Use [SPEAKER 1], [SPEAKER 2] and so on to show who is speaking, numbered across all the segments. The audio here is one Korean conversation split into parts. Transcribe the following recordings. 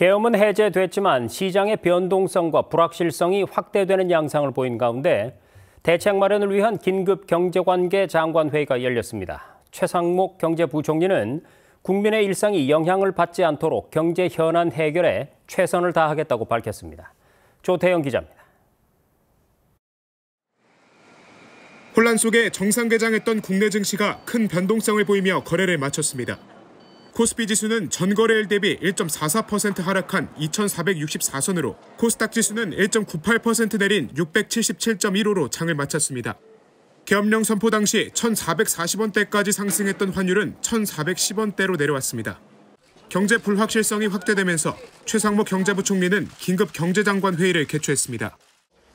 [SPEAKER 1] 계엄은 해제됐지만 시장의 변동성과 불확실성이 확대되는 양상을 보인 가운데 대책 마련을 위한 긴급 경제관계 장관회의가 열렸습니다. 최상목 경제부총리는 국민의 일상이 영향을 받지 않도록 경제 현안 해결에 최선을 다하겠다고 밝혔습니다. 조태영 기자입니다.
[SPEAKER 2] 혼란 속에 정상개장했던 국내 증시가 큰 변동성을 보이며 거래를 마쳤습니다. 코스피 지수는 전거래일 대비 1.44% 하락한 2,464선으로 코스닥 지수는 1.98% 내린 677.15로 장을 마쳤습니다. 계엄령 선포 당시 1,440원대까지 상승했던 환율은 1,410원대로 내려왔습니다. 경제 불확실성이 확대되면서 최상모 경제부총리는 긴급 경제장관 회의를 개최했습니다.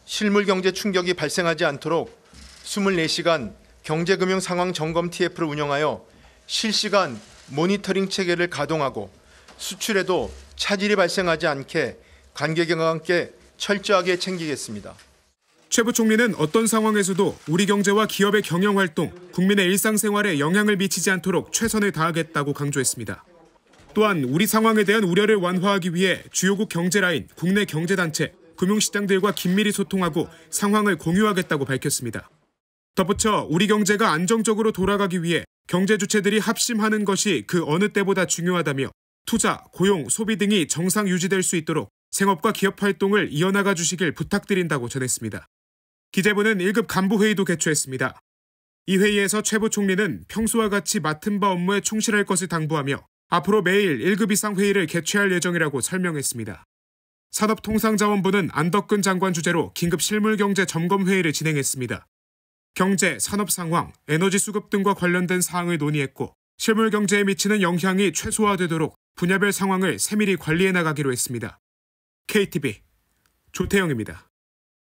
[SPEAKER 2] 실물 경제
[SPEAKER 3] 충격이 발생하지 않도록 24시간 경제금융 상황 점검 TF를 운영하여 실시간 모니터링 체계를 가동하고 수출에도 차질이 발생하지 않게 관계경과 함께 철저하게 챙기겠습니다.
[SPEAKER 2] 최 부총리는 어떤 상황에서도 우리 경제와 기업의 경영 활동, 국민의 일상생활에 영향을 미치지 않도록 최선을 다하겠다고 강조했습니다. 또한 우리 상황에 대한 우려를 완화하기 위해 주요국 경제라인, 국내 경제단체, 금융시장들과 긴밀히 소통하고 상황을 공유하겠다고 밝혔습니다. 덧붙여 우리 경제가 안정적으로 돌아가기 위해 경제 주체들이 합심하는 것이 그 어느 때보다 중요하다며 투자, 고용, 소비 등이 정상 유지될 수 있도록 생업과 기업 활동을 이어나가 주시길 부탁드린다고 전했습니다. 기재부는 1급 간부회의도 개최했습니다. 이 회의에서 최부 총리는 평소와 같이 맡은 바 업무에 충실할 것을 당부하며 앞으로 매일 1급 이상 회의를 개최할 예정이라고 설명했습니다. 산업통상자원부는 안덕근 장관 주재로 긴급 실물경제 점검회의를 진행했습니다. 경제, 산업 상황, 에너지 수급 등과 관련된 사항을 논의했고 실물 경제에 미치는 영향이 최소화되도록 분야별 상황을 세밀히 관리해 나가기로 했습니다. KTV 조태영입니다.